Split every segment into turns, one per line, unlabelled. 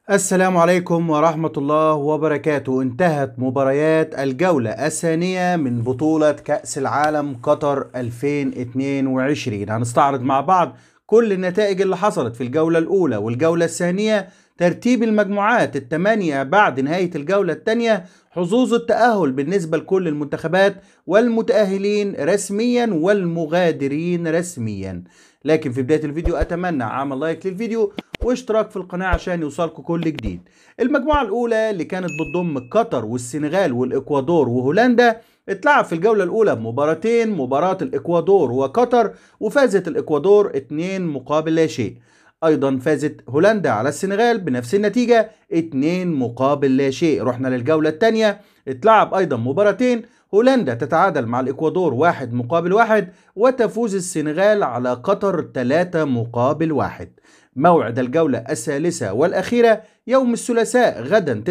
السلام عليكم ورحمة الله وبركاته انتهت مباريات الجولة الثانية من بطولة كأس العالم قطر 2022 هنستعرض مع بعض كل النتائج اللي حصلت في الجولة الأولى والجولة الثانية ترتيب المجموعات الثمانية بعد نهاية الجولة الثانية حظوظ التأهل بالنسبة لكل المنتخبات والمتأهلين رسميا والمغادرين رسميا لكن في بداية الفيديو أتمنى عمل لايك للفيديو واشتراك في القناة عشان يوصلكم كل جديد المجموعة الأولى اللي كانت بتضم قطر والسنغال والإكوادور وهولندا اتلعب في الجولة الأولى مباراتين مباراة الإكوادور وقطر وفازت الإكوادور 2 مقابل لا شيء ايضا فازت هولندا على السنغال بنفس النتيجه 2 مقابل لا شيء رحنا للجوله الثانيه اتلعب ايضا مباراتين هولندا تتعادل مع الإكوادور واحد مقابل واحد وتفوز السنغال على قطر ثلاثة مقابل واحد موعد الجولة الثالثة والأخيرة يوم الثلاثاء غدا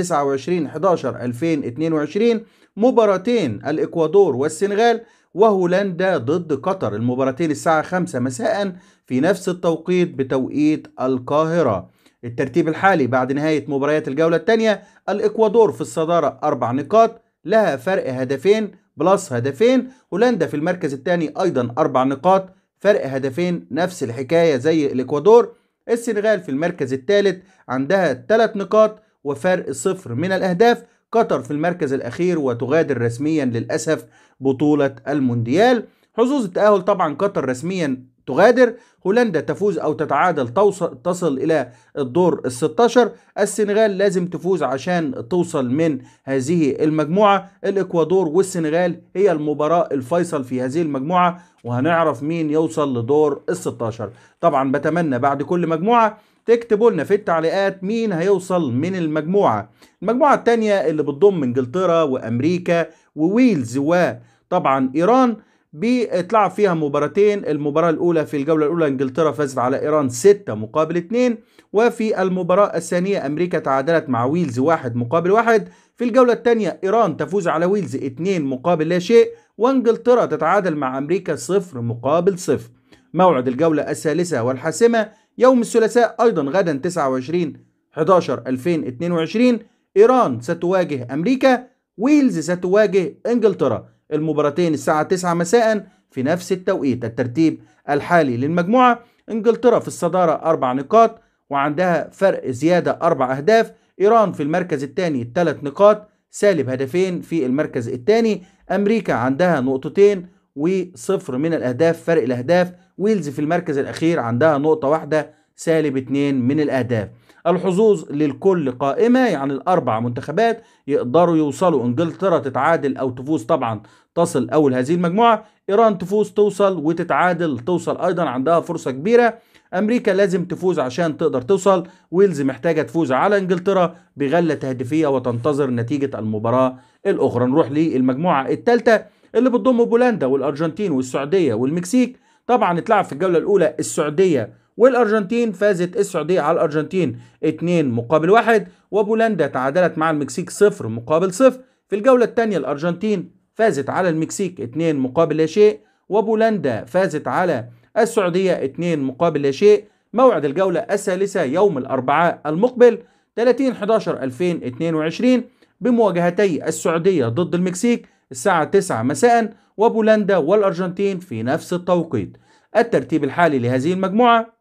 29/11/2022 مباراتين الإكوادور والسنغال وهولندا ضد قطر المباراتين الساعة 5 مساء في نفس التوقيت بتوقيت القاهرة الترتيب الحالي بعد نهاية مباريات الجولة الثانية الإكوادور في الصدارة أربع نقاط لها فرق هدفين بلس هدفين هولندا في المركز الثاني أيضا أربع نقاط فرق هدفين نفس الحكاية زي الإكوادور السنغال في المركز الثالث عندها ثلاث نقاط وفرق صفر من الأهداف قطر في المركز الأخير وتغادر رسميا للأسف بطولة المونديال حظوظ التأهل طبعا قطر رسميا تغادر هولندا تفوز أو تتعادل توصل تصل إلى الدور ال16 السنغال لازم تفوز عشان توصل من هذه المجموعة الإكوادور والسنغال هي المباراة الفيصل في هذه المجموعة وهنعرف مين يوصل لدور ال16 طبعا بتمنى بعد كل مجموعة تكتبوا لنا في التعليقات مين هيوصل من المجموعة المجموعة الثانية اللي بتضم انجلترا وامريكا وويلز وطبعا ايران بتلعب فيها مباراتين المباراة الأولى في الجولة الأولى إنجلترا فازت على إيران 6 مقابل 2 وفي المباراة الثانية أمريكا تعادلت مع ويلز 1 مقابل 1 في الجولة الثانية إيران تفوز على ويلز 2 مقابل لا شيء وإنجلترا تتعادل مع أمريكا 0 مقابل 0 موعد الجولة الثالثة والحاسمة يوم الثلاثاء أيضا غدا 29 11 2022 إيران ستواجه أمريكا ويلز ستواجه إنجلترا المباراتين الساعة 9 مساء في نفس التوقيت الترتيب الحالي للمجموعة انجلترا في الصدارة أربع نقاط وعندها فرق زيادة أربع أهداف إيران في المركز الثاني ثلاث نقاط سالب هدفين في المركز الثاني أمريكا عندها نقطتين وصفر من الأهداف فرق الأهداف ويلز في المركز الأخير عندها نقطة واحدة سالب 2 من الأهداف الحظوظ للكل قائمة يعني الأربع منتخبات يقدروا يوصلوا إنجلترا تتعادل أو تفوز طبعا تصل أول هذه المجموعة إيران تفوز توصل وتتعادل توصل أيضا عندها فرصة كبيرة أمريكا لازم تفوز عشان تقدر توصل ويلز محتاجة تفوز على إنجلترا بغلة تهديفية وتنتظر نتيجة المباراة الأخرى نروح للمجموعة الثالثة اللي بتضم بولندا والأرجنتين والسعودية والمكسيك طبعا اتلعب في الجولة الأولى السعودية والارجنتين فازت السعوديه على الارجنتين 2 مقابل 1 وبولندا تعادلت مع المكسيك 0 مقابل 0 في الجوله الثانيه الارجنتين فازت على المكسيك 2 مقابل لا شيء وبولندا فازت على السعوديه 2 مقابل لا شيء موعد الجوله الثالثه يوم الاربعاء المقبل 30 11 2022 بمواجهتي السعوديه ضد المكسيك الساعه 9 مساء وبولندا والارجنتين في نفس التوقيت الترتيب الحالي لهذه المجموعه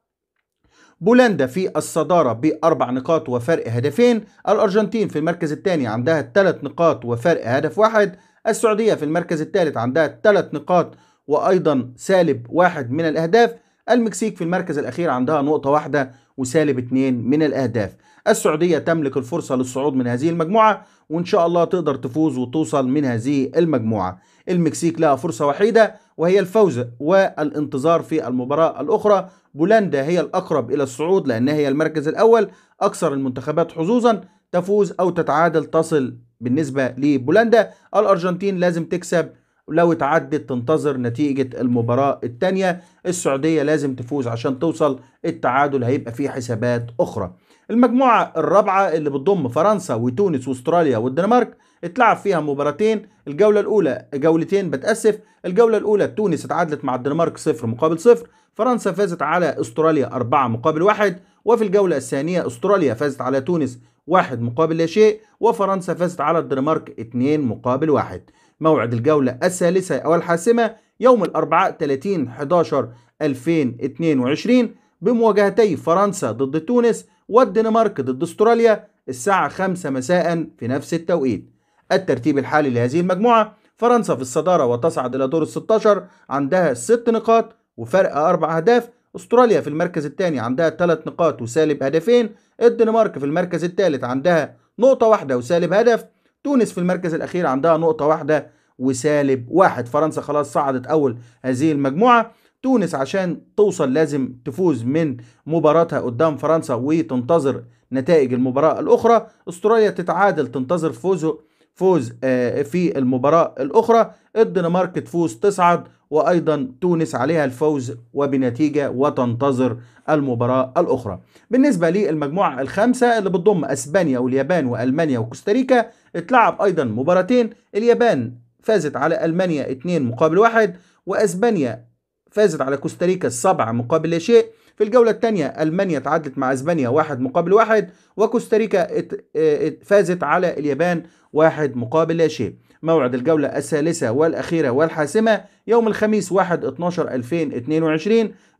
بولندا في الصدارة بأربع نقاط وفرق هدفين الأرجنتين في المركز الثاني عندها ثلاث نقاط وفرق هدف واحد السعودية في المركز الثالث عندها ثلاث نقاط وأيضا سالب واحد من الأهداف المكسيك في المركز الأخير عندها نقطة واحدة وسالب اثنين من الأهداف السعودية تملك الفرصة للصعود من هذه المجموعة وإن شاء الله تقدر تفوز وتوصل من هذه المجموعة المكسيك لها فرصة وحيدة وهي الفوز والانتظار في المباراة الأخرى بولندا هي الأقرب إلى الصعود لأنها هي المركز الأول أكثر المنتخبات حظوظا تفوز أو تتعادل تصل بالنسبة لبولندا الأرجنتين لازم تكسب لو اتعدت تنتظر نتيجة المباراة الثانية السعودية لازم تفوز عشان توصل التعادل هيبقى فيه حسابات أخرى المجموعة الرابعة اللي بتضم فرنسا وتونس واستراليا والدنمارك اتلعب فيها مباراتين الجولة الأولى جولتين بتأسف الجولة الأولى تونس اتعادلت مع الدنمارك صفر مقابل صفر فرنسا فازت على استراليا أربعة مقابل واحد وفي الجولة الثانية استراليا فازت على تونس واحد مقابل لا شيء وفرنسا فازت على الدنمارك اتنين مقابل واحد موعد الجولة الثالثة أو الحاسمة يوم الأربعاء 30 11 2022 بمواجهتي فرنسا ضد تونس والدنمارك ضد استراليا الساعة 5 مساء في نفس التوقيت الترتيب الحالي لهذه المجموعة فرنسا في الصدارة وتصعد إلى دور 16 عندها ست نقاط وفرق أربع أهداف استراليا في المركز الثاني عندها 3 نقاط وسالب هدفين الدنمارك في المركز الثالث عندها نقطة واحدة وسالب هدف تونس في المركز الأخير عندها نقطة واحدة وسالب واحد فرنسا خلاص صعدت أول هذه المجموعة تونس عشان توصل لازم تفوز من مباراتها قدام فرنسا وتنتظر نتائج المباراة الأخرى أستراليا تتعادل تنتظر فوزه فوز آه، في المباراة الأخرى الدنمارك تفوز تصعد وأيضا تونس عليها الفوز وبنتيجة وتنتظر المباراة الأخرى بالنسبة للمجموعة الخامسة اللي بتضم أسبانيا واليابان وألمانيا وكوستاريكا اتلعب أيضا مباراتين اليابان فازت على ألمانيا 2 مقابل 1 وأسبانيا فازت على كوستاريكا 7 مقابل لا شيء في الجولة الثانية ألمانيا تعادلت مع أسبانيا واحد مقابل واحد وكوستاريكا آه، فازت على اليابان واحد مقابل لا شيء موعد الجولة الثالثة والأخيرة والحاسمة يوم الخميس 1/12/2022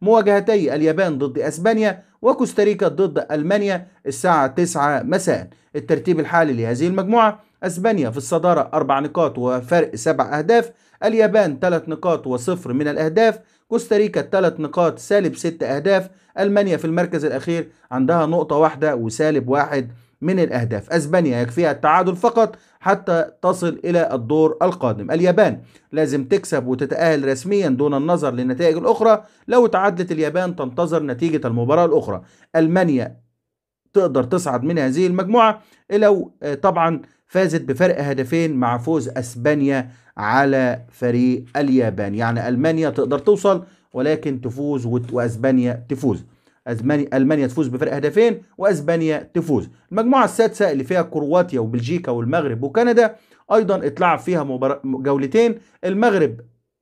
مواجهتي اليابان ضد أسبانيا وكوستاريكا ضد ألمانيا الساعة 9 مساء الترتيب الحالي لهذه المجموعة أسبانيا في الصدارة أربع نقاط وفرق سبع أهداف اليابان ثلاث نقاط وصفر من الأهداف كوستاريكا الثلاث نقاط سالب ست أهداف ألمانيا في المركز الأخير عندها نقطة واحدة وسالب واحد من الأهداف أسبانيا يكفيها التعادل فقط حتى تصل إلى الدور القادم اليابان لازم تكسب وتتأهل رسميا دون النظر للنتائج الأخرى لو تعادلت اليابان تنتظر نتيجة المباراة الأخرى ألمانيا تقدر تصعد من هذه المجموعة لو آه، طبعا فازت بفرق هدفين مع فوز اسبانيا على فريق اليابان يعني المانيا تقدر توصل ولكن تفوز واسبانيا تفوز أزماني المانيا تفوز بفرق هدفين واسبانيا تفوز المجموعه السادسه اللي فيها كرواتيا وبلجيكا والمغرب وكندا ايضا اتلعب فيها مبار... جولتين المغرب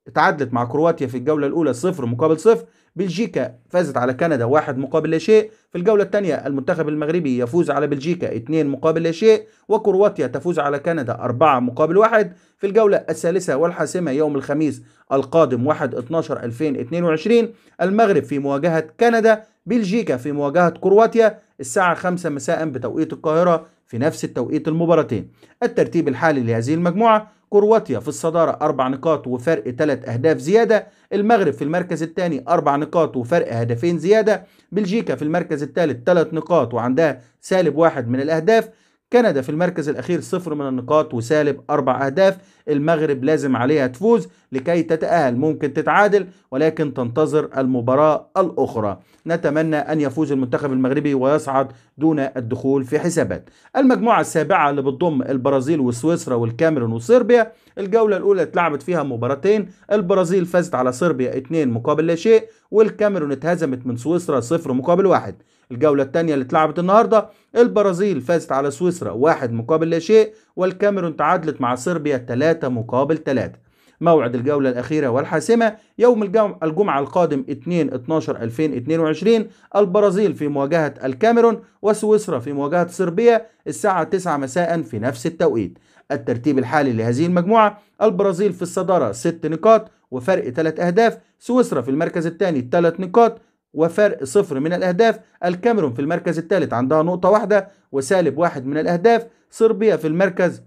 اتعادلت مع كرواتيا في الجولة الأولى صفر مقابل صفر بلجيكا فازت على كندا واحد مقابل لا شيء في الجولة الثانية المنتخب المغربي يفوز على بلجيكا اثنين مقابل لا شيء وكرواتيا تفوز على كندا أربعة مقابل واحد في الجولة الثالثة والحاسمة يوم الخميس القادم 1/12/2022 المغرب في مواجهة كندا بلجيكا في مواجهة كرواتيا الساعة 5 مساء بتوقيت القاهرة في نفس التوقيت المباراتين الترتيب الحالي لهذه المجموعة كرواتيا في الصدارة أربع نقاط وفرق ثلاث أهداف زيادة المغرب في المركز الثاني أربع نقاط وفرق هدفين زيادة بلجيكا في المركز الثالث ثلاث نقاط وعندها سالب واحد من الأهداف كندا في المركز الأخير صفر من النقاط وسالب أربع أهداف المغرب لازم عليها تفوز لكي تتأهل ممكن تتعادل ولكن تنتظر المباراة الأخرى نتمنى أن يفوز المنتخب المغربي ويصعد دون الدخول في حسابات المجموعة السابعة اللي بتضم البرازيل وسويسرا والكاميرون وصربيا الجولة الأولى اتلعبت فيها مباراتين البرازيل فازت على صربيا 2 مقابل لا شيء والكاميرون اتهزمت من سويسرا صفر مقابل واحد الجولة الثانية اللي اتلعبت النهاردة البرازيل فازت على سويسرا واحد مقابل لا شيء والكاميرون تعادلت مع صربيا 3 مقابل 3 موعد الجولة الأخيرة والحاسمة يوم الجمعة القادم 2/12/2022 البرازيل في مواجهة الكاميرون وسويسرا في مواجهة صربيا الساعة 9 مساء في نفس التوقيت. الترتيب الحالي لهذه المجموعة البرازيل في الصدارة 6 نقاط وفرق 3 أهداف، سويسرا في المركز الثاني 3 نقاط، وفرق صفر من الأهداف الكاميرون في المركز الثالث عندها نقطة واحدة وسالب واحد من الأهداف صربيا في المركز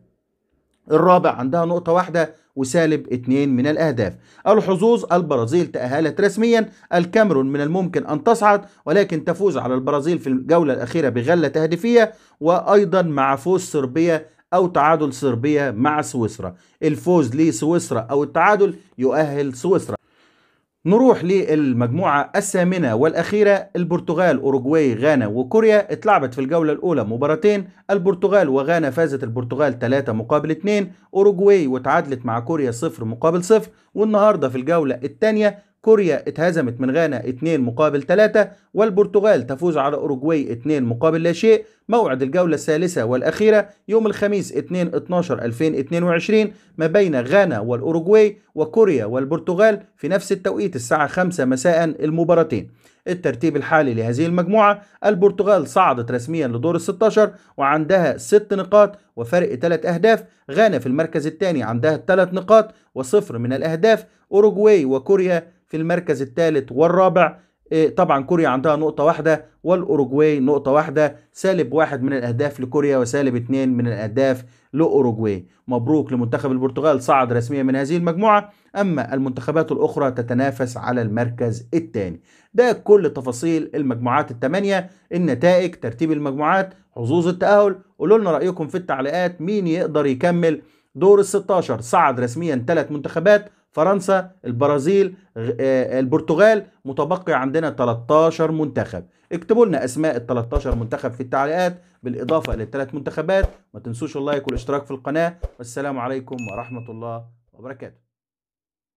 الرابع عندها نقطة واحدة وسالب اثنين من الأهداف الحظوظ البرازيل تأهلت رسميا الكاميرون من الممكن أن تصعد ولكن تفوز على البرازيل في الجولة الأخيرة بغلة تهديفية وأيضا مع فوز صربيا أو تعادل صربيا مع سويسرا الفوز لسويسرا أو التعادل يؤهل سويسرا نروح للمجموعة الثامنة والأخيرة البرتغال أوروجواي غانا وكوريا اتلعبت في الجولة الأولى مباراتين البرتغال وغانا فازت البرتغال 3 مقابل 2 أوروجواي وتعادلت مع كوريا 0 مقابل 0 والنهاردة في الجولة الثانية كوريا اتهزمت من غانا 2 مقابل 3 والبرتغال تفوز على أوروجواي 2 مقابل لا شيء موعد الجولة الثالثة والأخيرة يوم الخميس 2 12 2022 ما بين غانا والأوروجواي وكوريا والبرتغال في نفس التوقيت الساعة 5 مساء المباراتين الترتيب الحالي لهذه المجموعة البرتغال صعدت رسميا لدور ال 16 وعندها 6 نقاط وفرق 3 أهداف غانا في المركز الثاني عندها 3 نقاط وصفر من الأهداف أوروجواي وكوريا في المركز الثالث والرابع آه، طبعا كوريا عندها نقطة واحدة والأوروجواي نقطة واحدة سالب واحد من الأهداف لكوريا وسالب اثنين من الأهداف لأوروجواي مبروك لمنتخب البرتغال صعد رسميا من هذه المجموعة أما المنتخبات الأخرى تتنافس على المركز الثاني ده كل تفاصيل المجموعات الثمانية النتائج ترتيب المجموعات حظوظ التأهل قولوا لنا رأيكم في التعليقات مين يقدر يكمل دور ال 16 صعد رسميا ثلاث منتخبات فرنسا البرازيل آه، البرتغال متبقي عندنا 13 منتخب اكتبوا لنا اسماء ال 13 منتخب في التعليقات بالاضافه للثلاث منتخبات ما تنسوش اللايك والاشتراك في القناه والسلام عليكم ورحمه الله وبركاته